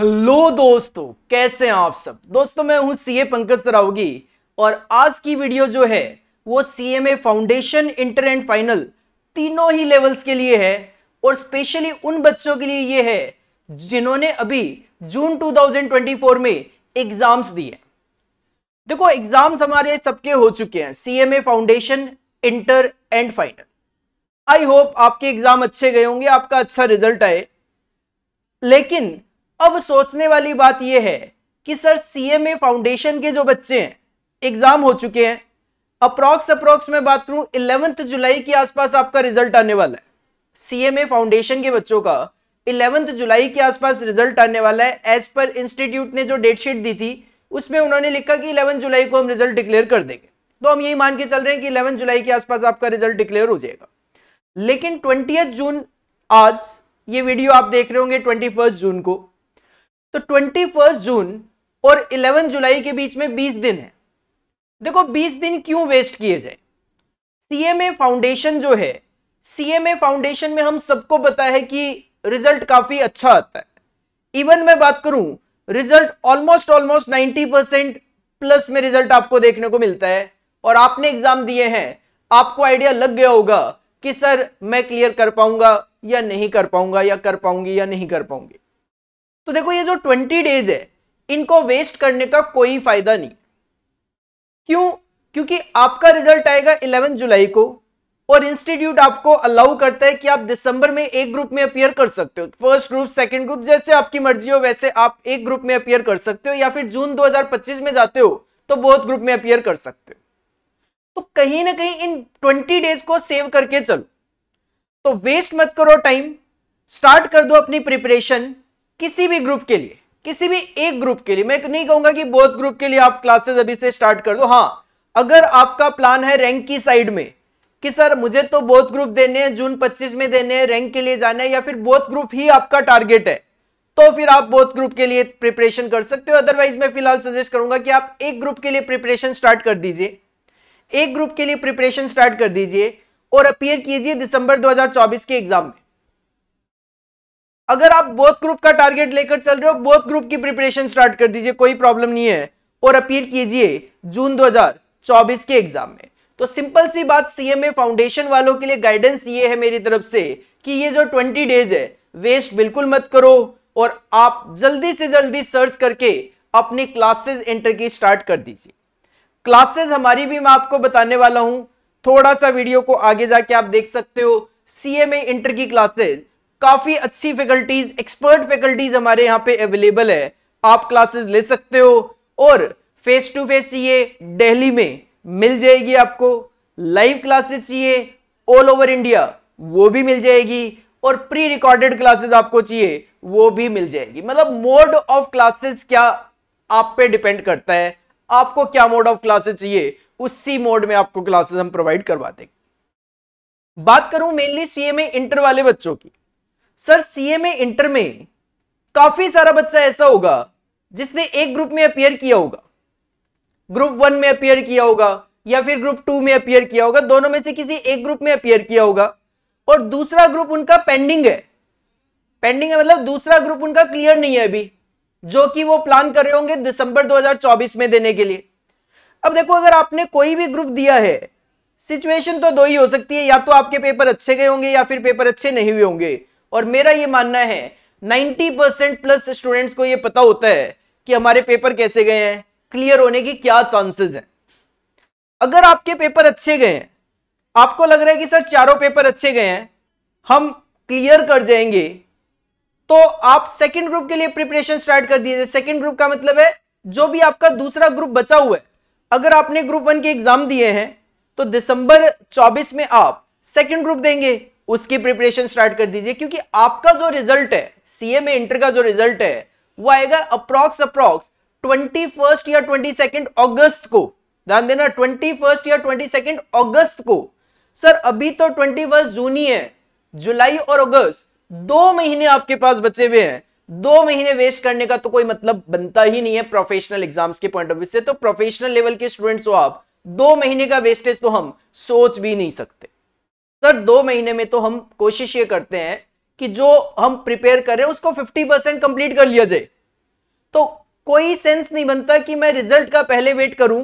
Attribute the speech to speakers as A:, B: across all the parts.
A: hello दोस्तों कैसे हैं आप सब दोस्तों मैं हूं सीए पंकज सरावगी और आज की वीडियो जो है वो CMA foundation inter and final तीनों ही लेवल्स के लिए है और स्पेशली उन बच्चों के लिए ये है जिन्होंने अभी जून 2024 में एग्जाम्स दिए देखो एग्जाम्स हमारे सबके हो चुके हैं CMA foundation inter and final I hope आपके एग्जाम अच्छे गए होंगे आपका अच्छा रिजल्ट आए लेकिन अब सोचने वाली बात यह है कि सर सीएमए फाउंडेशन के जो बच्चे हैं एग्जाम हो चुके हैं अप्रोक्स अप्रोक्स में बात करूं इलेवेंथ जुलाई के आसपास आपका रिजल्ट आने वाला है सीएमए फाउंडेशन के बच्चों का इलेवेंथ जुलाई के आसपास रिजल्ट आने वाला है एज पर इंस्टीट्यूट ने जो डेटशीट दी थी उसमें उन्होंने लिखा कि इलेवन जुलाई को हम रिजल्ट डिक्लेयर कर देंगे तो हम यही मान के चल रहे हैं कि इलेवन जुलाई के आसपास आपका रिजल्ट डिक्लेयर हो जाएगा लेकिन ट्वेंटी जून आज ये वीडियो आप देख रहे होंगे ट्वेंटी जून को तो ट्वेंटी फर्स्ट जून और इलेवन जुलाई के बीच में बीस दिन है देखो बीस दिन क्यों वेस्ट किए जाए सीएमए फाउंडेशन जो है सीएमए फाउंडेशन में हम सबको पता है कि रिजल्ट काफी अच्छा आता है इवन मैं बात करूं result almost almost 90 percent plus में रिजल्ट आपको देखने को मिलता है और आपने एग्जाम दिए हैं आपको आइडिया लग गया होगा कि सर मैं क्लियर कर पाऊंगा या नहीं कर पाऊंगा या कर पाऊंगी या नहीं कर पाऊंगी तो देखो ये जो ट्वेंटी डेज है इनको वेस्ट करने का कोई फायदा नहीं क्यों क्योंकि आपका रिजल्ट आएगा इलेवन जुलाई को और इंस्टीट्यूट आपको अलाउ करता है कि आप दिसंबर में एक ग्रुप में अपियर कर सकते हो फर्स्ट ग्रुप सेकंड ग्रुप जैसे आपकी मर्जी हो वैसे आप एक ग्रुप में अपियर कर सकते हो या फिर जून 2025 में जाते हो तो बहुत ग्रुप में अपियर कर सकते हो तो कहीं ना कहीं इन 20 डेज को सेव करके चलो तो वेस्ट मत करो टाइम स्टार्ट कर दो अपनी प्रिपरेशन किसी भी ग्रुप के लिए किसी भी एक ग्रुप के लिए मैं नहीं कहूंगा कि बहुत ग्रुप के लिए आप क्लासेस अभी से स्टार्ट कर दो हाँ अगर आपका प्लान है रैंक की साइड में कि सर मुझे तो बहुत ग्रुप देने हैं जून 25 में देने हैं रैंक के लिए जाना है या फिर बहुत ग्रुप ही आपका टारगेट है तो फिर आप बहुत ग्रुप के लिए प्रिपरेशन कर सकते हो अदरवाइज मैं फिलहाल सजेस्ट करूंगा कि आप एक ग्रुप के लिए प्रिपरेशन स्टार्ट कर दीजिए एक ग्रुप के लिए प्रिपरेशन स्टार्ट कर दीजिए और अपियर कीजिए दिसंबर दो के एग्जाम में अगर आप बोथ ग्रुप का टारगेट लेकर चल रहे हो बोथ ग्रुप की प्रिपरेशन स्टार्ट कर दीजिए कोई प्रॉब्लम नहीं है और अपील कीजिए जून 2024 के एग्जाम में तो सिंपल सी बात सीएमए फाउंडेशन वालों के लिए गाइडेंस ये है मेरी तरफ से कि ये जो 20 डेज है वेस्ट बिल्कुल मत करो और आप जल्दी से जल्दी सर्च करके अपनी क्लासेज एंटर की स्टार्ट कर दीजिए क्लासेज हमारी भी मैं आपको बताने वाला हूं थोड़ा सा वीडियो को आगे जाके आप देख सकते हो सीएमए इंटर की क्लासेज काफी अच्छी फैकल्टीज एक्सपर्ट फैकल्टीज हमारे यहाँ पे अवेलेबल है आप क्लासेस ले सकते हो और फेस टू फेस चाहिए दिल्ली में मिल जाएगी आपको लाइव क्लासेस चाहिए ऑल ओवर इंडिया वो भी मिल जाएगी और प्री रिकॉर्डेड क्लासेस आपको चाहिए वो भी मिल जाएगी मतलब मोड ऑफ क्लासेस क्या आप पे डिपेंड करता है आपको क्या मोड ऑफ क्लासेस चाहिए उसी मोड में आपको क्लासेस हम प्रोवाइड करवा देंगे बात करूं मेनली सीएमए इंटर वाले बच्चों की सर सीएमए इंटर में काफी सारा बच्चा ऐसा होगा जिसने एक ग्रुप में अपियर किया होगा ग्रुप वन में अपियर किया होगा या फिर ग्रुप टू में अपियर किया होगा दोनों में से किसी एक ग्रुप में अपियर किया होगा और दूसरा ग्रुप उनका पेंडिंग है पेंडिंग है मतलब दूसरा ग्रुप उनका क्लियर नहीं है अभी जो कि वो प्लान कर रहे होंगे दिसंबर 2024 में देने के लिए अब देखो अगर आपने कोई भी ग्रुप दिया है सिचुएशन तो दो ही हो सकती है या तो आपके पेपर अच्छे गए होंगे या फिर पेपर अच्छे नहीं हुए होंगे और मेरा ये मानना है 90 परसेंट प्लस स्टूडेंट्स को ये पता होता है कि हमारे पेपर कैसे गए हैं क्लियर होने की क्या चांसेस हैं अगर आपके पेपर अच्छे गए हैं आपको लग रहा है कि सर चारों पेपर अच्छे गए हैं हम क्लियर कर जाएंगे तो आप सेकंड ग्रुप के लिए प्रिपरेशन स्टार्ट कर दीजिए सेकंड ग्रुप का मतलब है जो भी आपका दूसरा ग्रुप बचा हुआ है अगर आपने ग्रुप वन के एग्जाम दिए हैं तो दिसंबर 24 में आप सेकंड ग्रुप देंगे उसकी प्रिपरेशन स्टार्ट कर दीजिए क्योंकि आपका जो रिजल्ट है सीए में इंटर का जो रिजल्ट है वो आएगा अप्रोक्स अप्रोक्स ट्वेंटी फर्स्ट या ट्वेंटी सेकेंड ऑगस्ट को ध्यान देना ट्वेंटी फर्स्ट या ट्वेंटी सेकेंड ऑगस्ट को सर अभी तो ट्वेंटी फर्स्ट जून ही है जुलाई और अगस्त दो महीने आपके पास बचे हुए हैं दो महीने वेस्ट करने का तो कोई मतलब बनता ही नहीं है प्रोफेशनल एग्जाम्स के पॉइंट ऑफ व्यू से तो प्रोफेशनल लेवल के स्टूडेंट्स हो आप दो महीने का वेस्टेज तो हम सोच भी नहीं सकते सर दो महीने में तो हम कोशिश ये करते हैं कि जो हम प्रिपेयर कर रहे हैं उसको 50 परसेंट कंप्लीट कर लिया जाए तो कोई सेंस नहीं बनता कि मैं रिजल्ट का पहले वेट करूं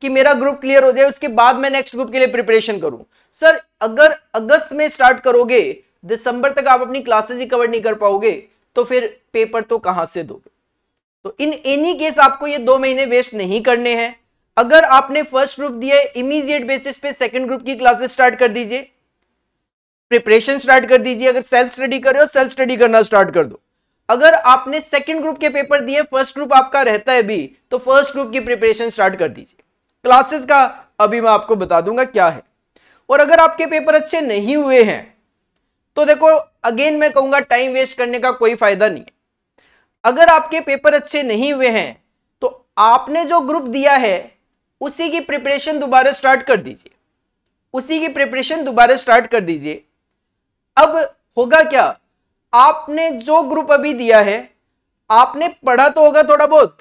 A: कि मेरा ग्रुप क्लियर हो जाए उसके बाद मैं नेक्स्ट ग्रुप के लिए प्रिपरेशन करूं सर अगर अगस्त में स्टार्ट करोगे दिसंबर तक आप अपनी क्लासेज ही कवर नहीं कर पाओगे तो फिर पेपर तो कहां से दोगे तो इन एनी केस आपको ये दो महीने वेस्ट नहीं करने हैं अगर आपने फर्स्ट ग्रुप दिया इमीजिएट इमीडिएट बेसिस पे सेकंड ग्रुप की क्लासेस स्टार्ट कर दीजिए प्रिपरेशन स्टार्ट कर दीजिए अगर सेल्फ स्टडी कर रहे हो सेल्फ स्टडी करना स्टार्ट कर दो अगर आपने सेकंड ग्रुप के पेपर दिए फर्स्ट ग्रुप आपका रहता है भी तो फर्स्ट ग्रुप की प्रिपरेशन स्टार्ट कर दीजिए क्लासेस का अभी मैं आपको बता दूंगा क्या है और अगर आपके पेपर अच्छे नहीं हुए हैं तो देखो अगेन मैं कहूंगा टाइम वेस्ट करने का कोई फायदा नहीं है अगर आपके पेपर अच्छे नहीं हुए हैं तो आपने जो ग्रुप दिया है उसी की प्रिपरेशन दोबारा स्टार्ट कर दीजिए उसी की प्रिपरेशन दोबारा स्टार्ट कर दीजिए अब होगा क्या आपने जो ग्रुप अभी दिया है आपने पढ़ा तो होगा थोड़ा बहुत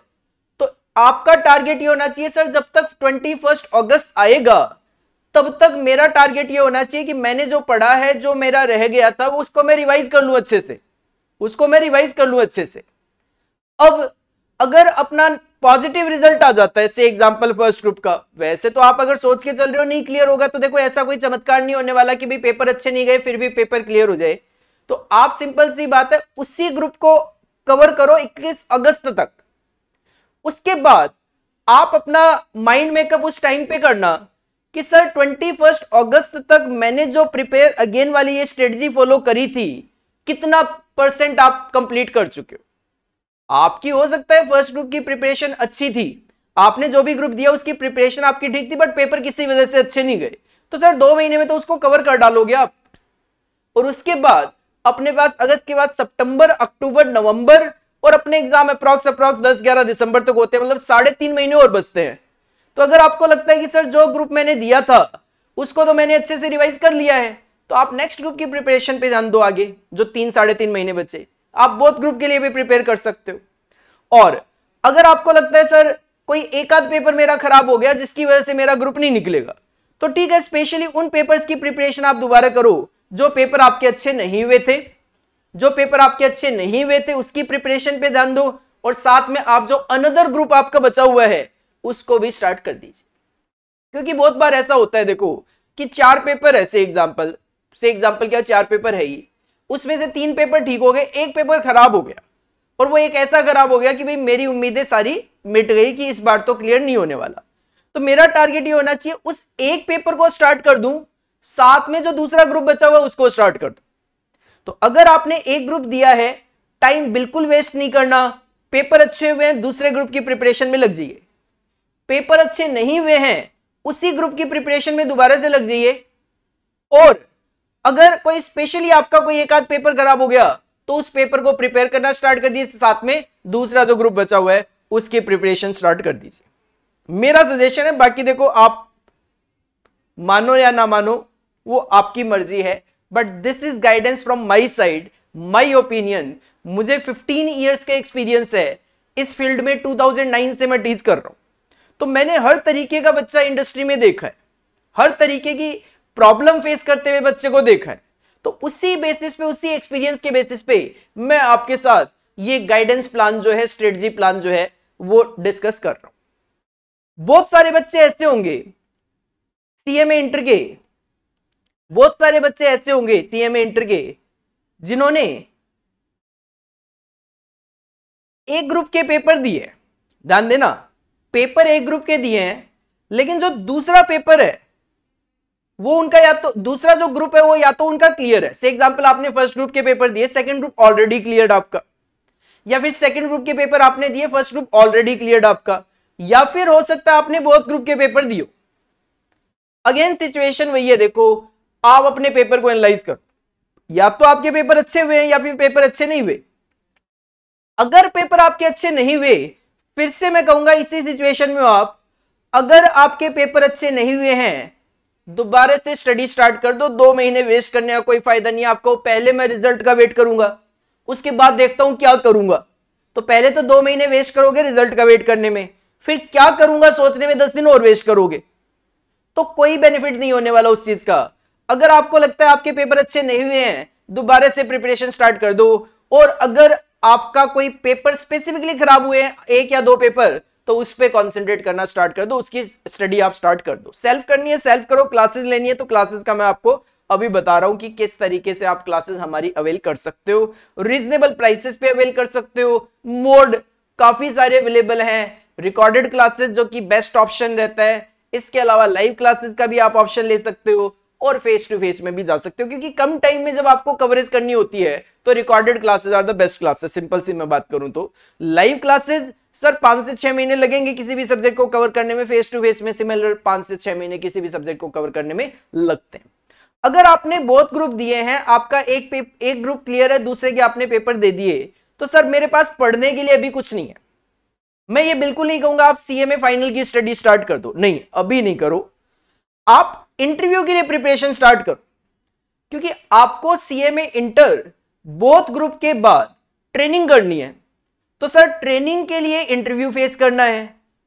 A: तो आपका टारगेट ये होना चाहिए सर जब तक ट्वेंटी फर्स्ट अगस्त आएगा तब तक मेरा टारगेट ये होना चाहिए कि मैंने जो पढ़ा है जो मेरा रह गया था उसको मैं रिवाइज कर लू अच्छे से उसको मैं रिवाइज कर लू अच्छे से अब अगर अपना पॉजिटिव रिजल्ट आ जाता है से एग्जांपल फर्स्ट ग्रुप का वैसे तो आप अगर सोच के चल रहे हो नहीं क्लियर होगा तो देखो ऐसा कोई चमत्कार नहीं होने वाला कि भाई पेपर अच्छे नहीं गए फिर भी पेपर क्लियर हो जाए तो आप सिंपल सी बात है उसी ग्रुप को कवर करो 21 अगस्त तक उसके बाद आप अपना माइंड मेकअप उस टाइम पे करना कि सर ट्वेंटी अगस्त तक मैंने जो प्रिपेयर अगेन वाली ये स्ट्रेटजी फॉलो करी थी कितना परसेंट आप कंप्लीट कर चुके हो आपकी हो सकता है फर्स्ट ग्रुप की प्रिपरेशन अच्छी थी आपने जो भी ग्रुप दिया उसकी प्रिपरेशन आपकी ठीक थी बट पेपर किसी वजह से अच्छे नहीं गए तो सर दो महीने में तो उसको कवर कर डालोगे आप और उसके बाद अपने पास अगस्त के बाद सितंबर अक्टूबर नवंबर और अपने एग्जाम अप्रॉक्स अप्रॉक्स दस ग्यारह दिसंबर तक तो होते हैं मतलब साढ़े तीन महीने और बचते हैं तो अगर आपको लगता है कि सर जो ग्रुप मैंने दिया था उसको तो मैंने अच्छे से रिवाइज कर लिया है तो आप नेक्स्ट ग्रुप की प्रिपरेशन पे ध्यान दो आगे जो तीन साढ़े तीन महीने बचे आप बोथ ग्रुप के लिए भी प्रिपेयर कर सकते हो और अगर आपको लगता है सर कोई एक आध पेपर मेरा खराब हो गया जिसकी वजह से मेरा ग्रुप नहीं निकलेगा तो ठीक है स्पेशली उन पेपर्स की प्रिपरेशन आप दोबारा करो जो पेपर आपके अच्छे नहीं हुए थे जो पेपर आपके अच्छे नहीं हुए थे उसकी प्रिपरेशन पे ध्यान दो और साथ में आप जो अनदर ग्रुप आपका बचा हुआ है उसको भी स्टार्ट कर दीजिए क्योंकि बहुत बार ऐसा होता है देखो कि चार पेपर ऐसे एग्जाम्पल से एग्जाम्पल क्या चार पेपर है ही उसमें से तीन पेपर ठीक हो गए एक पेपर खराब हो गया और वो एक ऐसा खराब हो गया कि भाई मेरी उम्मीदें सारी मिट गई कि इस बार तो क्लियर नहीं होने वाला तो मेरा टारगेट ये होना चाहिए उस एक पेपर को स्टार्ट कर दूं साथ में जो दूसरा ग्रुप बचा हुआ उसको स्टार्ट कर दूं तो अगर आपने एक ग्रुप दिया है टाइम बिल्कुल वेस्ट नहीं करना पेपर अच्छे हुए हैं दूसरे ग्रुप की प्रिपरेशन में लग जाइए पेपर अच्छे नहीं हुए हैं उसी ग्रुप की प्रिपरेशन में दोबारा से लग जाइए और अगर कोई स्पेशली आपका कोई एक आध पेपर खराब हो गया तो उस पेपर को प्रिपेयर करना स्टार्ट कर दीजिए साथ में दूसरा जो ग्रुप बचा हुआ है उसकी प्रिपरेशन स्टार्ट कर दीजिए मेरा सजेशन है बाकी देखो आप मानो या ना मानो वो आपकी मर्जी है but this is guidance from my side my opinion मुझे 15 ईयर्स का एक्सपीरियंस है इस फील्ड में 2009 से मैं टीच कर रहा हूं तो मैंने हर तरीके का बच्चा इंडस्ट्री में देखा है हर तरीके की प्रॉब्लम फेस करते हुए बच्चे को देखा है तो उसी बेसिस पे उसी एक्सपीरियंस के बेसिस पे मैं आपके साथ ये गाइडेंस प्लान जो है स्ट्रेटजी प्लान जो है वो डिस्कस कर रहा हूं बहुत सारे बच्चे ऐसे होंगे सीएमए इंटर के बहुत सारे बच्चे ऐसे होंगे सीएमए इंटर के जिन्होंने एक ग्रुप के पेपर दिए ध्यान देना पेपर एक ग्रुप के दिए हैं लेकिन जो दूसरा पेपर है वो उनका या तो दूसरा जो ग्रुप है वो या तो उनका क्लियर है से एग्जाम्पल आपने फर्स्ट ग्रुप के पेपर दिए सेकंड ग्रुप ऑलरेडी क्लियर आपका या फिर सेकंड ग्रुप के पेपर आपने दिए फर्स्ट ग्रुप ऑलरेडी क्लियर आपका या फिर हो सकता है आपने बहुत ग्रुप के पेपर दियो अगेन सिचुएशन वही है देखो आप अपने पेपर को एनालाइज करो या तो आपके पेपर अच्छे हुए या फिर पेपर अच्छे नहीं हुए अगर पेपर आपके अच्छे नहीं हुए फिर से मैं कहूंगा इसी सिचुएशन में आप अगर आपके पेपर अच्छे नहीं हुए हैं दोबारा से स्टडी स्टार्ट कर दो दो महीने वेस्ट करने का कोई फायदा नहीं आपको पहले मैं रिजल्ट का वेट करूंगा उसके बाद देखता हूं क्या करूंगा तो पहले तो दो महीने वेस्ट करोगे रिजल्ट का वेट करने में फिर क्या करूंगा सोचने में दस दिन और वेस्ट करोगे तो कोई बेनिफिट नहीं होने वाला उस चीज का अगर आपको लगता है आपके पेपर अच्छे नहीं हुए हैं दोबारा से प्रिपरेशन स्टार्ट कर दो और अगर आपका कोई पेपर स्पेसिफिकली खराब हुए हैं एक या दो पेपर तो उस पर कॉन्सेंट्रेट करना स्टार्ट कर दो उसकी स्टडी आप स्टार्ट कर दो सेल्फ करनी है सेल्फ करो क्लासेस लेनी है तो क्लासेस का मैं आपको अभी बता रहा हूं कि किस तरीके से आप क्लासेस हमारी अवेल कर सकते हो रीजनेबल प्राइसेस पे अवेल कर सकते हो मोड काफी सारे अवेलेबल हैं रिकॉर्डेड क्लासेस जो कि बेस्ट ऑप्शन रहता है इसके अलावा लाइव क्लासेस का भी आप ऑप्शन ले सकते हो और फेस टू फेस में भी जा सकते हो क्योंकि कम टाइम में जब आपको कवरेज करनी होती है तो recorded classes are the best classes simple सी मैं बात करूं तो लाइव क्लासेज सर पांच से छह महीने लगेंगे किसी भी सब्जेक्ट को कवर करने में फेस टू फेस में सिमिलर पांच से छह महीने किसी भी सब्जेक्ट को कवर करने में लगते हैं अगर आपने बहुत ग्रुप दिए हैं आपका एक एक ग्रुप क्लियर है दूसरे के आपने पेपर दे दिए तो सर मेरे पास पढ़ने के लिए अभी कुछ नहीं है मैं ये बिल्कुल नहीं कहूंगा आप सीएमए फाइनल की स्टडी स्टार्ट कर दो नहीं अभी नहीं करो आप इंटरव्यू के लिए प्रिपरेशन स्टार्ट करो क्योंकि आपको सीएमए इंटर बोथ ग्रुप के बाद ट्रेनिंग करनी है तो सर ट्रेनिंग के लिए इंटरव्यू फेस करना है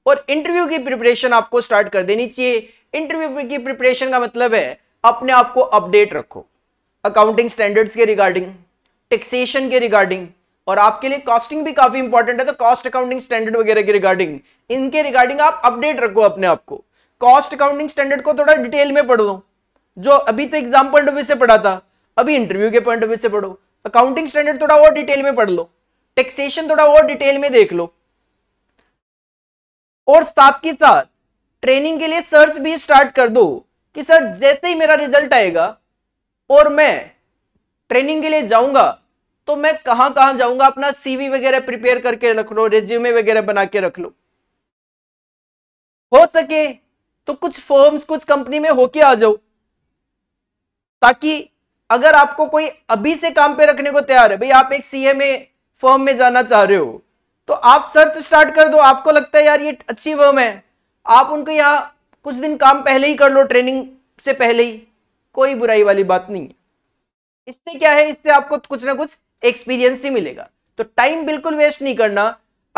A: और इंटरव्यू की प्रिपरेशन आपको स्टार्ट कर देनी चाहिए इंटरव्यू की प्रिपरेशन का मतलब है अपने आप को अपडेट रखो अकाउंटिंग स्टैंडर्ड्स के रिगार्डिंग टैक्सेशन के रिगार्डिंग और आपके लिए कॉस्टिंग भी काफी इंपॉर्टेंट है तो कॉस्ट अकाउंटिंग स्टैंडर्ड वगैरह के रिगार्डिंग इनके रिगार्डिंग आप अपडेट रखो अपने आप को कॉस्ट अकाउंटिंग स्टैंडर्ड को थोड़ा डिटेल में पढ़ दो जो अभी तो एग्जाम पॉइंट ऑफ व्यू से पढ़ा था अभी इंटरव्यू के पॉइंट ऑफ व्यू से पढ़ो अकाउंटिंग स्टैंडर्ड थोड़ा और डिटेल में पढ़ लो टैक्सेशन थोड़ा और डिटेल में देख लो और साथ ही साथ ट्रेनिंग के लिए सर्च भी स्टार्ट कर दो कि सर जैसे ही मेरा रिजल्ट आएगा और मैं ट्रेनिंग के लिए जाऊंगा तो मैं कहां कहां जाऊंगा अपना सीवी वगैरह प्रिपेयर करके रख लो रेज्यूमे वगैरह बना के रख लो हो सके तो कुछ फॉर्म्स कुछ कंपनी में होके आ जाओ ताकि अगर आपको कोई अभी से काम पे रखने को तैयार है भाई आप एक सीए में फर्म में जाना चाह रहे हो तो आप सर्च स्टार्ट कर दो आपको लगता है यार ये अच्छी फर्म है आप उनको यहाँ कुछ दिन काम पहले ही कर लो ट्रेनिंग से पहले ही कोई बुराई वाली बात नहीं है इससे क्या है इससे आपको कुछ ना कुछ एक्सपीरियंस ही मिलेगा तो टाइम बिल्कुल वेस्ट नहीं करना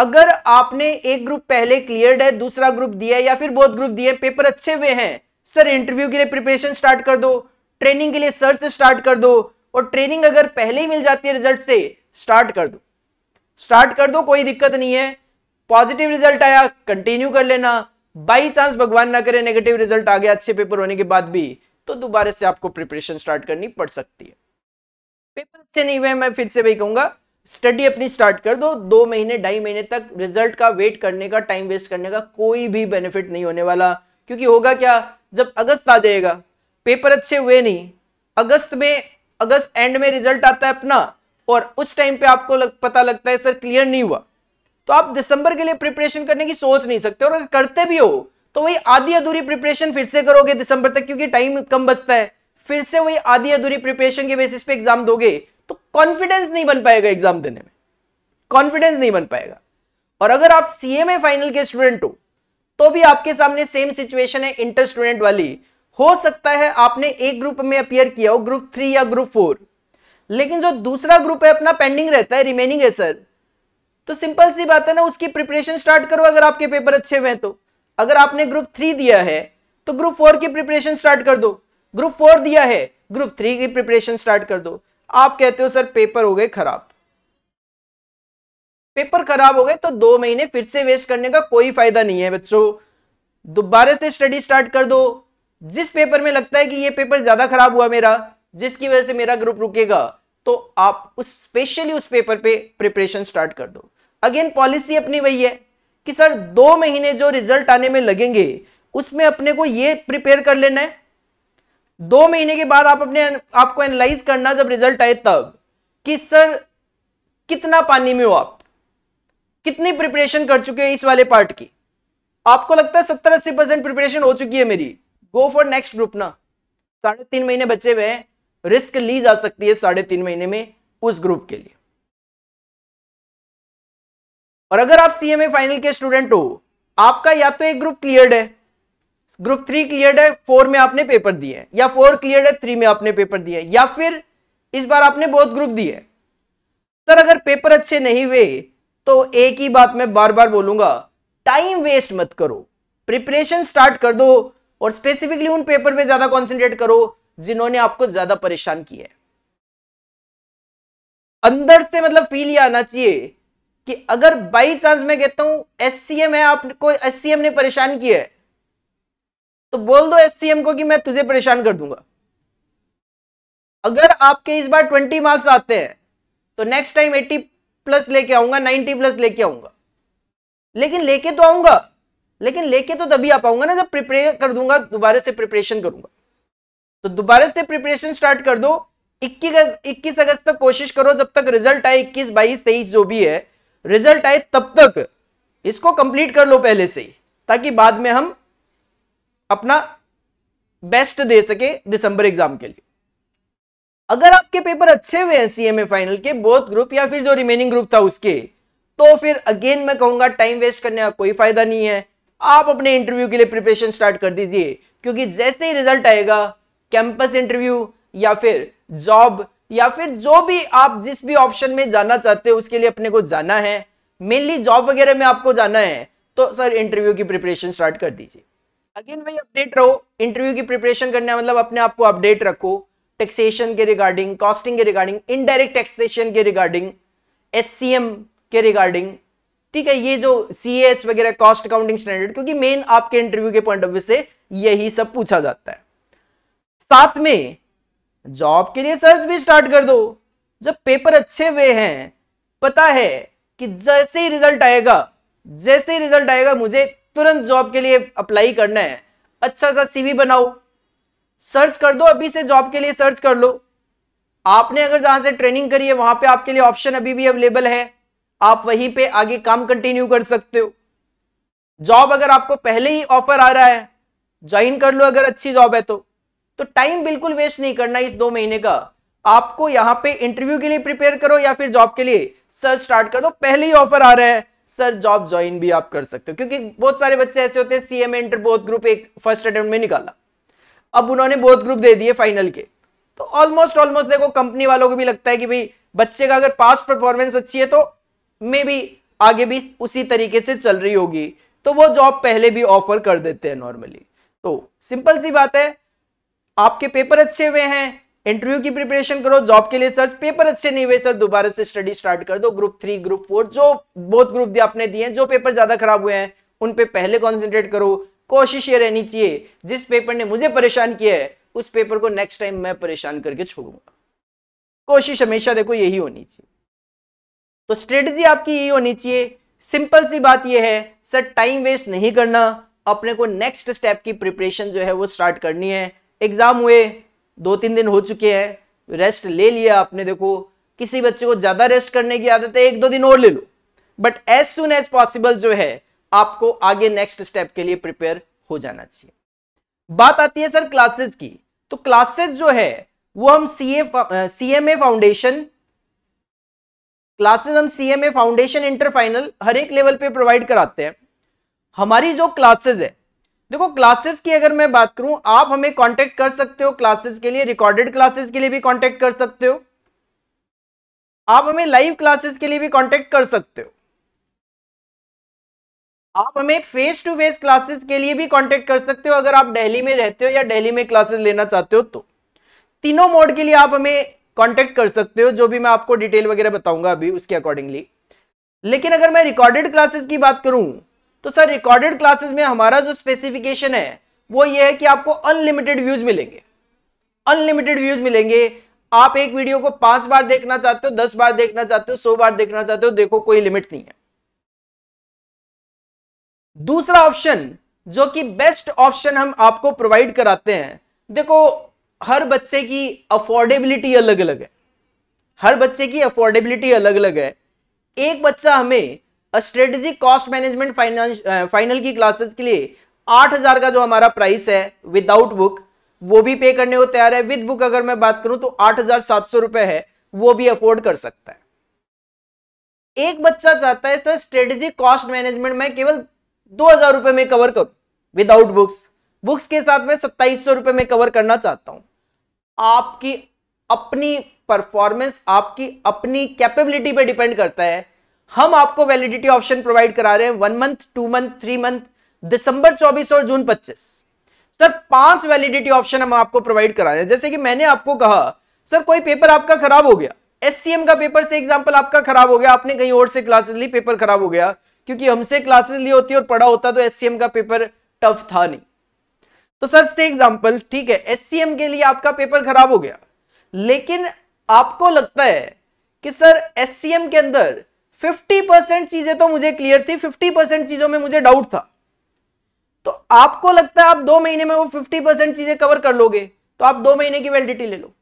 A: अगर आपने एक ग्रुप पहले क्लियर है दूसरा ग्रुप दिया है या फिर बहुत ग्रुप दिए पेपर अच्छे हुए हैं सर इंटरव्यू के लिए प्रिपरेशन स्टार्ट कर दो ट्रेनिंग के लिए सर्च स्टार्ट कर दो और ट्रेनिंग अगर पहले ही मिल जाती है रिजल्ट से स्टार्ट कर दो स्टार्ट कर दो कोई दिक्कत नहीं है पॉजिटिव रिजल्ट आया कंटिन्यू कर लेना बाई चांस भगवान ना करे नेगेटिव रिजल्ट आ गया अच्छे पेपर होने के बाद भी तो दोबारा से आपको प्रिपरेशन स्टार्ट करनी पड़ सकती है पेपर अच्छे नहीं हुए मैं फिर से वही कहूंगा स्टडी अपनी स्टार्ट कर दो दो महीने ढाई महीने तक रिजल्ट का वेट करने का टाइम वेस्ट करने का कोई भी बेनिफिट नहीं होने वाला क्योंकि होगा क्या जब अगस्त आ जाएगा पेपर अच्छे हुए नहीं अगस्त में अगस्त एंड में रिजल्ट आता है अपना और उस टाइम पे आपको लग, पता लगता है सर क्लियर नहीं हुआ तो आप दिसंबर के लिए प्रिपरेशन करने की सोच नहीं सकते और अगर करते भी हो तो वही आधी अधूरी प्रिपरेशन फिर से करोगे दिसंबर तक क्योंकि टाइम कम बचता है फिर से वही आधी अधूरी प्रिपरेशन के बेसिस पे एग्जाम दोगे तो कॉन्फिडेंस नहीं बन पाएगा एग्जाम देने में कॉन्फिडेंस नहीं बन पाएगा और अगर आप सीएमए फाइनल के स्टूडेंट हो तो भी आपके सामने सेम सिचुएशन है इंटर स्टूडेंट वाली हो सकता है आपने एक ग्रुप में अपियर किया हो ग्रुप थ्री या ग्रुप फोर लेकिन जो दूसरा ग्रुप है अपना पेंडिंग रहता है रिमेनिंग है सर तो सिंपल सी बात है ना उसकी प्रिपरेशन स्टार्ट करो अगर आपके पेपर अच्छे हुए तो अगर आपने ग्रुप थ्री दिया है तो ग्रुप फोर की प्रिपरेशन स्टार्ट कर दो ग्रुप फोर दिया है ग्रुप थ्री की प्रिपरेशन स्टार्ट कर दो आप कहते हो सर पेपर हो गए खराब पेपर खराब हो गए तो दो महीने फिर से वेस्ट करने का कोई फायदा नहीं है बच्चों दोबारा से स्टडी स्टार्ट कर दो जिस पेपर में लगता है कि ये पेपर ज्यादा खराब हुआ मेरा जिसकी वजह से मेरा ग्रुप रुकेगा तो आप उस स्पेशली उस पेपर पे प्रिपरेशन स्टार्ट कर दो अगेन पॉलिसी अपनी वही है कि सर दो महीने जो रिजल्ट आने में लगेंगे उसमें अपने को ये प्रिपेयर कर लेना है दो महीने के बाद आप अपने आपको एनालाइज करना जब रिजल्ट आए तब कि सर कितना पानी में हो आप कितनी प्रिपरेशन कर चुके हैं इस वाले पार्ट की आपको लगता है सत्तर अस्सी परसेंट प्रिपरेशन हो चुकी है मेरी गो फॉर नेक्स्ट ग्रुप ना साढ़े तीन महीने बचे हुए हैं रिस्क ली जा सकती है साढ़े तीन महीने में उस ग्रुप के लिए और अगर आप सीएमए फाइनल के स्टूडेंट हो आपका या तो एक ग्रुप क्लियर्ड है ग्रुप थ्री क्लियर्ड है फोर में आपने पेपर दिए हैं या फोर क्लियर्ड है थ्री में आपने पेपर दिए हैं या फिर इस बार आपने बहुत ग्रुप दिए सर अगर पेपर अच्छे नहीं हुए तो एक ही बात मैं बार बार बोलूंगा टाइम वेस्ट मत करो प्रिपरेशन स्टार्ट कर दो और स्पेसिफिकली उन पेपर पे ज्यादा कॉन्सेंट्रेट करो जिन्होंने आपको ज्यादा परेशान किया है अंदर से मतलब फील ये आना चाहिए कि अगर बाई चांस मैं कहता हूं एस है आपको एस ने परेशान किया है तो बोल दो एस को कि मैं तुझे परेशान कर दूंगा अगर आपके इस बार ट्वेंटी मार्क्स आते हैं तो नेक्स्ट टाइम एट्टी प्लस लेके आऊंगा नाइनटी प्लस लेके आऊंगा लेकिन लेके तो आऊंगा लेकिन लेके तो तभी आ पाऊंगा ना जब प्रिपेयर कर दूंगा दोबारा से प्रिपरेशन करूंगा तो दोबारा से प्रिपरेशन स्टार्ट कर दो इक्कीस अगस्त तक कोशिश करो जब तक रिजल्ट आए इक्कीस बाईस तेईस जो भी है रिजल्ट आए तब तक इसको कंप्लीट कर लो पहले से ही ताकि बाद में हम अपना बेस्ट दे सके दिसंबर एग्जाम के लिए अगर आपके पेपर अच्छे हुए हैं सीएमए फाइनल के बोथ ग्रुप या फिर जो रिमेनिंग ग्रुप था उसके तो फिर अगेन मैं कहूंगा टाइम वेस्ट करने का कोई फायदा नहीं है आप अपने इंटरव्यू के लिए प्रिपरेशन स्टार्ट कर दीजिए क्योंकि जैसे ही रिजल्ट आएगा कैंपस इंटरव्यू या फिर जॉब या फिर जो भी आप जिस भी ऑप्शन में जाना चाहते हो उसके लिए अपने को जाना है मेनली जॉब वगैरह में आपको जाना है तो सर इंटरव्यू की प्रिपरेशन स्टार्ट कर दीजिए अगेन वही अपडेट रहो इंटरव्यू की प्रिपरेशन करने मतलब अपने आप को अपडेट रखो टैक्सेशन के रिगार्डिंग कॉस्टिंग के रिगार्डिंग इनडायरेक्ट टैक्सेशन के रिगार्डिंग एस के रिगार्डिंग ठीक है ये जो सी वगैरह कॉस्ट अकाउंटिंग स्टैंडर्ड क्योंकि मेन आपके इंटरव्यू के पॉइंट ऑफ व्यू से यही सब पूछा जाता है साथ में जॉब के लिए सर्च भी स्टार्ट कर दो जब पेपर अच्छे हुए हैं पता है कि जैसे ही रिजल्ट आएगा जैसे ही रिजल्ट आएगा मुझे तुरंत जॉब के लिए अप्लाई करना है अच्छा सा सीवी बनाओ सर्च कर दो अभी से जॉब के लिए सर्च कर लो आपने अगर जहां से ट्रेनिंग करी है वहां पे आपके लिए ऑप्शन अभी भी अवेलेबल है आप वहीं पे आगे काम कंटिन्यू कर सकते हो जॉब अगर आपको पहले ही ऑफर आ रहा है ज्वाइन कर लो अगर अच्छी जॉब है तो तो टाइम बिल्कुल वेस्ट नहीं करना इस दो महीने का आपको यहां पे इंटरव्यू के लिए प्रिपेयर करो या फिर जॉब के लिए सर स्टार्ट कर दो पहले ही ऑफर आ रहा है सर जॉब ज्वाइन भी आप कर सकते हो क्योंकि बहुत सारे बच्चे ऐसे होते हैं सीएम इंटर बोथ ग्रुप एक फर्स्ट अटेम्प्ट में निकाला अब उन्होंने बोथ ग्रुप दे दिए फाइनल के तो ऑलमोस्ट ऑलमोस्ट देखो कंपनी वालों को भी लगता है कि भाई बच्चे का अगर पास्ट परफॉर्मेंस अच्छी है तो मे भी आगे भी उसी तरीके से चल रही होगी तो वो जॉब पहले भी ऑफर कर देते हैं नॉर्मली तो सिंपल सी बात है आपके पेपर अच्छे हुए हैं इंटरव्यू की प्रिपरेशन करो जॉब के लिए सर्च पेपर अच्छे नहीं हुए सर दोबारा से स्टडी स्टार्ट कर दो ग्रुप थ्री ग्रुप फोर जो बहुत ग्रुप आपने दिए हैं जो पेपर ज्यादा खराब हुए हैं उन पे पहले कॉन्सेंट्रेट करो कोशिश ये रहनी चाहिए जिस पेपर ने मुझे परेशान किया है उस पेपर को नेक्स्ट टाइम मैं परेशान करके छोड़ूंगा कोशिश हमेशा देखो यही होनी चाहिए तो स्ट्रेटजी आपकी यही होनी चाहिए सिंपल सी बात यह है सर टाइम वेस्ट नहीं करना अपने को नेक्स्ट स्टेप की प्रिपरेशन जो है वो स्टार्ट करनी है एग्जाम हुए दो तीन दिन हो चुके हैं रेस्ट ले लिया आपने देखो किसी बच्चे को ज्यादा रेस्ट करने की आदत है एक दो दिन और ले लो but as soon as possible जो है आपको आगे नेक्स्ट स्टेप के लिए प्रिपेयर हो जाना चाहिए बात आती है सर क्लासेज की तो क्लासेस जो है वो हम C A C M A foundation classes हम C M A foundation inter final हर एक लेवल पे प्रोवाइड कराते हैं हमारी जो क्लासेस है देखो क्लासेस की अगर मैं बात करूं आप हमें कांटेक्ट कर सकते हो क्लासेस के लिए रिकॉर्डेड क्लासेस के लिए भी कांटेक्ट कर सकते हो आप हमें लाइव क्लासेस के लिए भी कांटेक्ट कर सकते हो आप हमें फेस टू फेस क्लासेस के लिए भी कांटेक्ट कर सकते हो अगर आप दिल्ली में रहते हो या दिल्ली में क्लासेस लेना चाहते हो तो तीनों मोड के लिए आप हमें कॉन्टेक्ट कर सकते हो जो भी मैं आपको डिटेल वगैरह बताऊंगा अभी उसके अकॉर्डिंगली लेकिन अगर मैं रिकॉर्डेड क्लासेस की बात करूं तो सर रिकॉर्डेड क्लासेस में हमारा जो स्पेसिफिकेशन है वो ये है कि आपको अनलिमिटेड व्यूज मिलेंगे अनलिमिटेड व्यूज मिलेंगे आप एक वीडियो को पांच बार देखना चाहते हो दस बार देखना चाहते हो सौ बार देखना चाहते हो देखो कोई लिमिट नहीं है दूसरा ऑप्शन जो कि बेस्ट ऑप्शन हम आपको प्रोवाइड कराते हैं देखो हर बच्चे की अफोर्डेबिलिटी अलग अलग है हर बच्चे की अफोर्डेबिलिटी अलग अलग है एक बच्चा हमें स्ट्रेटेजिक कॉस्ट मैनेजमेंट फाइनल की क्लासेस के लिए आठ हजार का जो हमारा प्राइस है विदाउट बुक वो भी पे करने को तैयार है विद बुक अगर मैं बात करूं तो आठ हजार सात सौ रुपए है वो भी अफोर्ड कर सकता है एक बच्चा चाहता है सर स्ट्रेटेजिक कॉस्ट मैनेजमेंट में केवल दो हजार रुपए में कवर करूं विदाउट बुक्स बुक्स के साथ में सत्ताईस सौ रुपए में कवर करना चाहता हूं आपकी अपनी परफॉर्मेंस आपकी अपनी कैपेबिलिटी पर डिपेंड करता है हम आपको वैलिडिटी ऑप्शन प्रोवाइड करा रहे हैं one month two month three month दिसंबर 24 और जून 25 सर पांच वैलिडिटी ऑप्शन हम आपको प्रोवाइड करा रहे हैं जैसे कि मैंने आपको कहा सर कोई पेपर आपका खराब हो गया एस का पेपर से एग्जाम्पल आपका खराब हो गया आपने कहीं और से क्लासेस ली पेपर खराब हो गया क्योंकि हमसे क्लासेस ली होती और पढ़ा होता तो एस का पेपर टफ था नहीं तो सर से एग्जाम्पल ठीक है एस के लिए आपका पेपर खराब हो गया लेकिन आपको लगता है कि सर एस के अंदर फिफ्टी परसेंट चीजें तो मुझे क्लियर थी फिफ्टी परसेंट चीजों में मुझे डाउट था तो आपको लगता है आप दो महीने में वो फिफ्टी परसेंट चीजें कवर कर लोगे तो आप दो महीने की वैलिडिटी ले लो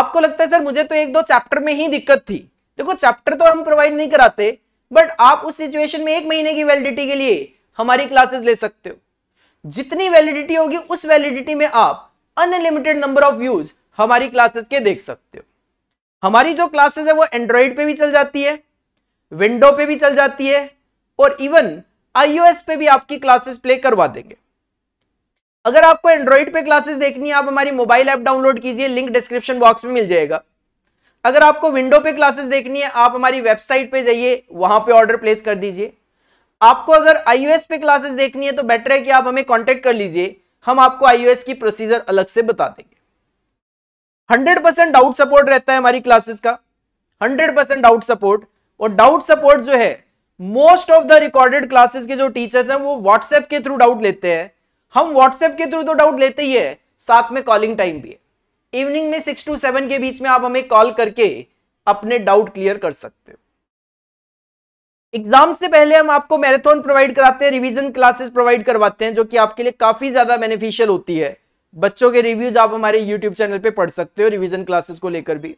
A: आपको लगता है सर मुझे तो एक दो चैप्टर में ही दिक्कत थी देखो चैप्टर तो हम प्रोवाइड नहीं कराते बट आप उस सिचुएशन में एक महीने की वैलिडिटी के लिए हमारी क्लासेस ले सकते हो जितनी वैलिडिटी होगी उस वैलिडिटी में आप अनलिमिटेड नंबर ऑफ व्यूज हमारी क्लासेस के देख सकते हो हमारी जो क्लासेस है वो एंड्रॉइड पे भी चल जाती है विंडो पे भी चल जाती है और इवन आईओएस पे भी आपकी क्लासेस प्ले करवा देंगे अगर आपको एंड्रॉइड पे क्लासेस देखनी है आप हमारी मोबाइल ऐप डाउनलोड कीजिए लिंक डिस्क्रिप्शन बॉक्स में मिल जाएगा अगर आपको विंडो पे क्लासेस देखनी है आप हमारी वेबसाइट पे जाइए वहां पे ऑर्डर प्लेस कर दीजिए आपको अगर आईओएस पे क्लासेस देखनी है तो बेटर है कि आप हमें कॉन्टेक्ट कर लीजिए हम आपको आईओएस की प्रोसीजर अलग से बता देंगे हंड्रेड परसेंट डाउट सपोर्ट रहता है हमारी क्लासेस का हंड्रेड परसेंट डाउट सपोर्ट और डाउट सपोर्ट जो है most of the recorded classes के जो टीचर्स हैं वो व्हाट्सएप के थ्रू डाउट लेते हैं हम व्हाट्सएप के थ्रू तो डाउट लेते ही है साथ में कॉलिंग टाइम भी है इवनिंग में सिक्स टू सेवन के बीच में आप हमें कॉल करके अपने डाउट क्लियर कर सकते हो एग्जाम से पहले हम आपको मैराथन प्रोवाइड कराते हैं रिवीजन क्लासेस प्रोवाइड करवाते हैं जो कि आपके लिए काफी ज्यादा बेनिफिशियल होती है बच्चों के रिव्यूज आप हमारे यूट्यूब चैनल पे पढ़ सकते हो रिवीजन क्लासेस को लेकर भी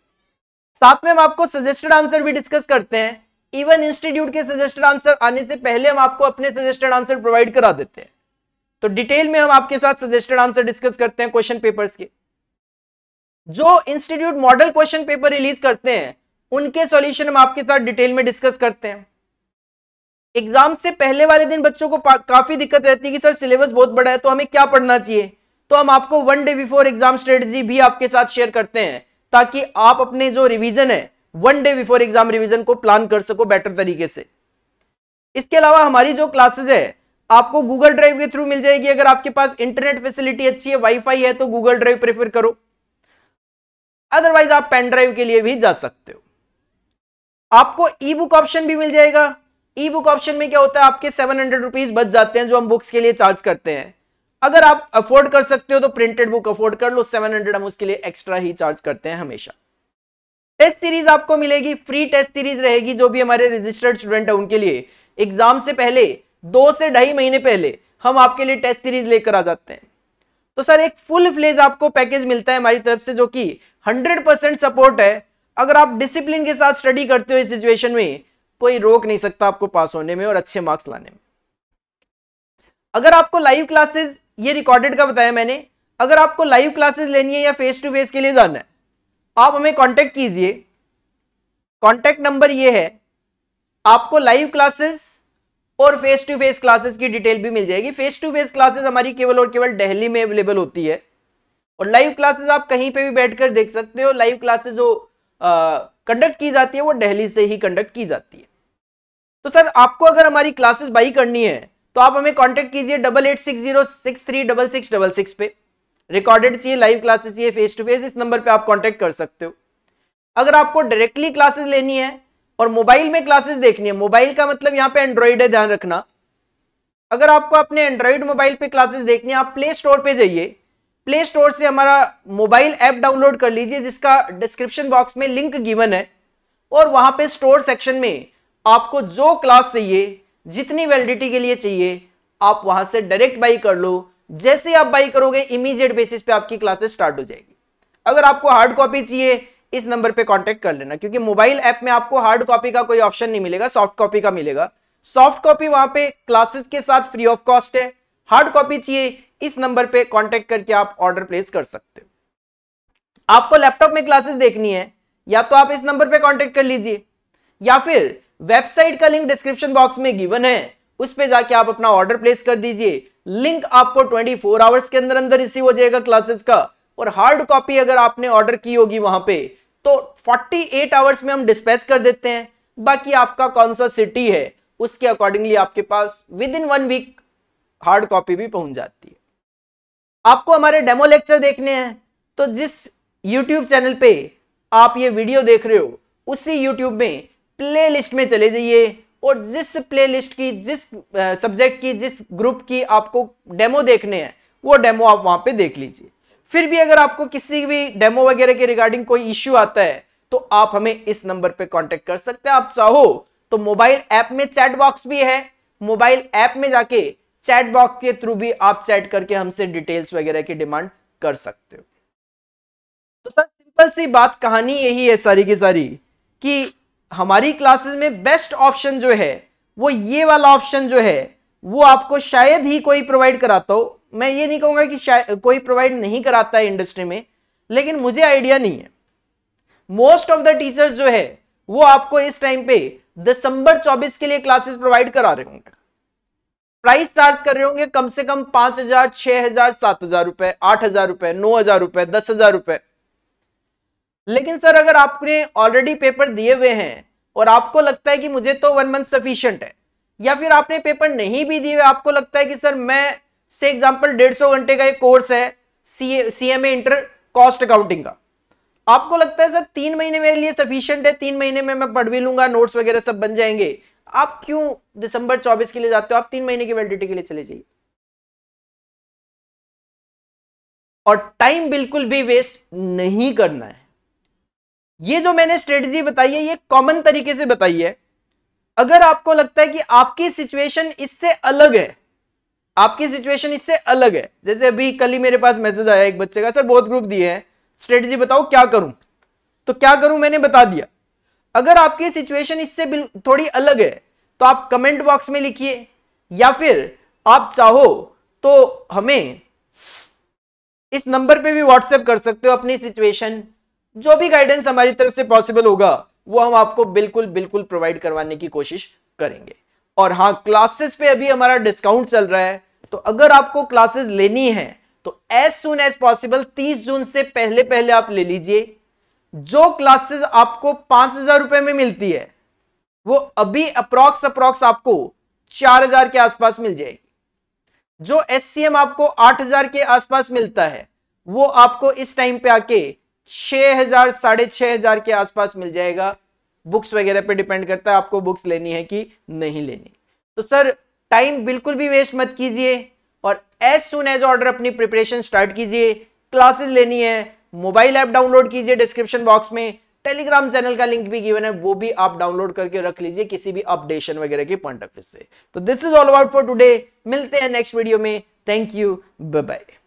A: साथ में हम आपको सजेस्टेड आंसर भी डिस्कस करते हैं इवन इंस्टीट्यूट के सजेस्टेड आंसर आने से पहले हम आपको अपने सजेस्टेड आंसर प्रोवाइड करा देते हैं तो डिटेल में हम आपके साथ सजेस्टेड आंसर डिस्कस करते हैं क्वेश्चन पेपर्स के जो institute model question paper release करते हैं उनके सॉल्यूशन हम आपके साथ डिटेल में डिस्कस करते हैं एग्जाम से पहले वाले दिन बच्चों को काफी दिक्कत रहती है कि सर सिलेबस बहुत बड़ा है तो हमें क्या पढ़ना चाहिए तो हम आपको one day before exam strategy भी आपके साथ शेयर करते हैं ताकि आप अपने जो रिवीजन है one day before exam revision को प्लान कर सको बेटर तरीके से इसके अलावा हमारी जो क्लासेज है आपको गूगल ड्राइव के थ्रू मिल जाएगी अगर आपके पास इंटरनेट फैसिलिटी अच्छी है वाईफाई है तो गूगल ड्राइव प्रेफर करो अदरवाइज आप पेन ड्राइव के लिए भी जा सकते हो आपको ई बुक ऑप्शन भी मिल जाएगा ई बुक ऑप्शन में क्या होता है आपके सेवन हंड्रेड रुपीज बच जाते हैं जो हम बुक्स के लिए चार्ज करते हैं अगर आप अफोर्ड कर सकते हो तो प्रिंटेड बुक अफोर्ड कर लो 700 हम उसके लिए एक्स्ट्रा ही चार्ज करते हैं हमेशा टेस्ट सीरीज आपको मिलेगी फ्री टेस्ट सीरीज रहेगी जो भी हमारे रजिस्टर्ड स्टूडेंट है उनके लिए एग्जाम से पहले दो से ढाई महीने पहले हम आपके लिए टेस्ट सीरीज लेकर आ जाते हैं तो सर एक फुल फ्लेज आपको पैकेज मिलता है हमारी तरफ से जो कि 100% सपोर्ट है अगर आप डिसिप्लिन के साथ स्टडी करते हो इस सिचुएशन में कोई रोक नहीं सकता आपको पास होने में और अच्छे मार्क्स लाने में अगर आपको लाइव क्लासेस ये रिकॉर्डेड का बताया मैंने अगर आपको लाइव क्लासेस लेनी है या फेस टू फेस के लिए जाना है आप हमें कांटेक्ट कीजिए कांटेक्ट नंबर ये है आपको लाइव क्लासेस और फेस टू फेस क्लासेस की डिटेल भी मिल जाएगी फेस टू फेस क्लासेस हमारी केवल और केवल दिल्ली में अवेलेबल होती है और लाइव क्लासेस आप कहीं पे भी बैठकर देख सकते हो लाइव क्लासेस जो कंडक्ट की जाती है वो दिल्ली से ही कंडक्ट की जाती है तो सर आपको अगर हमारी क्लासेस बाई करनी है तो आप हमें कॉन्टेक्ट कीजिए double eight six zero six three double six double six पे रिकॉर्डेड चाहिए लाइव क्लासेस चाहिए फेस टू फेस इस नंबर पे आप कॉन्टेक्ट कर सकते हो अगर आपको डायरेक्टली क्लासेस लेनी है और मोबाइल में क्लासेस देखनी है मोबाइल का मतलब यहाँ पे एंड्रॉइड है ध्यान रखना अगर आपको अपने एंड्रॉइड मोबाइल पे क्लासेस देखनी है आप प्ले स्टोर पे जाइए प्ले स्टोर से हमारा मोबाइल ऐप डाउनलोड कर लीजिए जिसका डिस्क्रिप्शन बॉक्स में लिंक गिवन है और वहां पे स्टोर सेक्शन में आपको जो क्लास चाहिए जितनी वैलिडिटी के लिए चाहिए आप वहां से डायरेक्ट बाई कर लो जैसे आप बाई करोगे इमीडिएट बेसिस पे आपकी क्लासेस स्टार्ट हो जाएगी अगर आपको हार्ड कॉपी चाहिए इस नंबर पे कांटेक्ट कर लेना क्योंकि मोबाइल ऐप में आपको हार्ड कॉपी का कोई ऑप्शन नहीं मिलेगा सॉफ्ट कॉपी का मिलेगा सॉफ्ट कॉपी वहां पे क्लासेस के साथ फ्री ऑफ कॉस्ट है हार्ड कॉपी चाहिए इस नंबर पे कांटेक्ट करके आप ऑर्डर प्लेस कर सकते हो आपको लैपटॉप में क्लासेस देखनी है या तो आप इस नंबर पर कॉन्टेक्ट कर लीजिए या फिर वेबसाइट का लिंक डिस्क्रिप्शन बॉक्स में गिवन है उस पर जाके आप अपना ऑर्डर प्लेस कर दीजिए लिंक आपको 24 फोर आवर्स के अंदर अंदर रिसीव हो जाएगा क्लासेस का और हार्ड कॉपी अगर आपने ऑर्डर की होगी वहां पे तो 48 आवर्स में हम डिस्पैच कर देते हैं बाकी आपका कौन सा सिटी है उसके अकॉर्डिंगली आपके पास within one week hard copy भी पहुंच जाती है आपको हमारे डेमो लेक्चर देखने हैं तो जिस यूट्यूब चैनल पे आप ये वीडियो देख रहे हो उसी यूट्यूब में प्लेलिस्ट में चले जाइए और जिस प्लेलिस्ट की जिस सब्जेक्ट की जिस ग्रुप की आपको डेमो देखने हैं वो डेमो आप वहां पे देख लीजिए फिर भी अगर आपको किसी भी डेमो वगैरह के रिगार्डिंग कोई इश्यू आता है तो आप हमें इस नंबर पे कांटेक्ट कर सकते हैं आप चाहो तो मोबाइल ऐप में चैट बॉक्स भी है मोबाइल ऐप में जाके चैट बॉक्स के थ्रू भी आप चैट करके हमसे डिटेल्स वगैरह की डिमांड कर सकते हो तो सर सिंपल सी बात कहानी यही है सारी की सारी कि हमारी क्लासेस में बेस्ट ऑप्शन जो है वो ये वाला ऑप्शन जो है वो आपको शायद ही कोई प्रोवाइड कराता हो मैं ये नहीं कहूंगा कि कोई प्रोवाइड नहीं कराता है इंडस्ट्री में लेकिन मुझे आइडिया नहीं है मोस्ट ऑफ द टीचर्स जो है वो आपको इस टाइम पे दिसंबर 24 के लिए क्लासेस प्रोवाइड करा रहे होंगे प्राइस स्टार्ट कर रहे होंगे कम से कम पांच हजार छह हजार सात हजार रुपए आठ हजार रुपए नौ हजार रुपए दस हजार रुपए लेकिन सर अगर आपने ऑलरेडी पेपर दिए हुए हैं और आपको लगता है कि मुझे तो वन मंथ सफिशियंट है या फिर आपने पेपर नहीं भी दिए हुए आपको लगता है कि सर मैं से एग्जाम्पल डेढ़ सौ घंटे का एक कोर्स है C M inter cost accounting का आपको लगता है सर तीन महीने मेरे लिए सफिशियंट है तीन महीने में मैं पढ़ भी लूंगा नोट्स वगैरह सब बन जाएंगे आप क्यों दिसंबर चौबीस के लिए जाते हो आप तीन महीने की वैलिडिटी के लिए चले जाइए और टाइम बिल्कुल भी वेस्ट नहीं करना है ये जो मैंने स्ट्रेटजी बताई है ये कॉमन तरीके से बताई है अगर आपको लगता है कि आपकी सिचुएशन इससे अलग है आपकी सिचुएशन इससे अलग है जैसे अभी कल ही मेरे पास मैसेज आया एक बच्चे का सर बहुत ग्रुप दिए हैं स्ट्रेटजी बताओ क्या करूं तो क्या करूं मैंने बता दिया अगर आपकी सिचुएशन इससे थोड़ी अलग है तो आप कमेंट बॉक्स में लिखिए या फिर आप चाहो तो हमें इस नंबर पे भी व्हाट्सएप कर सकते हो अपनी सिचुएशन जो भी गाइडेंस हमारी तरफ से पॉसिबल होगा वो हम आपको बिल्कुल बिल्कुल प्रोवाइड करवाने की कोशिश करेंगे और हाँ क्लासेस पे अभी हमारा डिस्काउंट चल रहा है तो अगर आपको क्लासेस लेनी है तो एज सुन एज पॉसिबल 30 जून से पहले पहले आप ले लीजिए जो क्लासेस आपको पांच हजार रुपए में मिलती है वो अभी अप्रोक्स अप्रोक्स आपको चार हजार के आसपास मिल जाएगी जो एस आपको आठ के आसपास मिलता है वो आपको इस टाइम पे आके छह हजार साढ़े छह हजार के आसपास मिल जाएगा बुक्स वगैरह पे डिपेंड करता है आपको बुक्स लेनी है कि नहीं लेनी तो सर टाइम बिल्कुल भी वेस्ट मत कीजिए और एज सुन एज ऑर्डर अपनी प्रिपरेशन स्टार्ट कीजिए क्लासेस लेनी है मोबाइल ऐप डाउनलोड कीजिए डिस्क्रिप्शन बॉक्स में टेलीग्राम चैनल का लिंक भी गिवन है वो भी आप डाउनलोड करके रख लीजिए किसी भी अपडेशन वगैरह के पॉइंट ऑफ व्यू से तो this is all about for today मिलते हैं नेक्स्ट वीडियो में थैंक यू बाय बाय